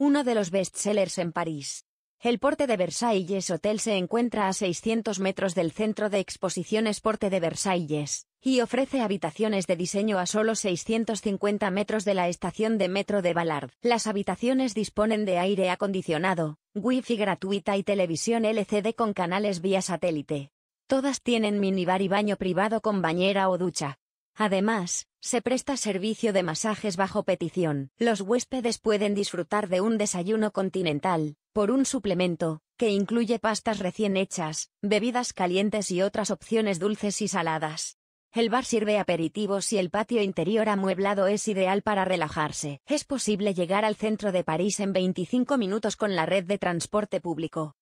uno de los bestsellers en París. El Porte de Versailles Hotel se encuentra a 600 metros del centro de exposiciones Porte de Versailles, y ofrece habitaciones de diseño a solo 650 metros de la estación de metro de Ballard. Las habitaciones disponen de aire acondicionado, wifi gratuita y televisión LCD con canales vía satélite. Todas tienen minibar y baño privado con bañera o ducha. Además, se presta servicio de masajes bajo petición. Los huéspedes pueden disfrutar de un desayuno continental, por un suplemento, que incluye pastas recién hechas, bebidas calientes y otras opciones dulces y saladas. El bar sirve aperitivos y el patio interior amueblado es ideal para relajarse. Es posible llegar al centro de París en 25 minutos con la red de transporte público.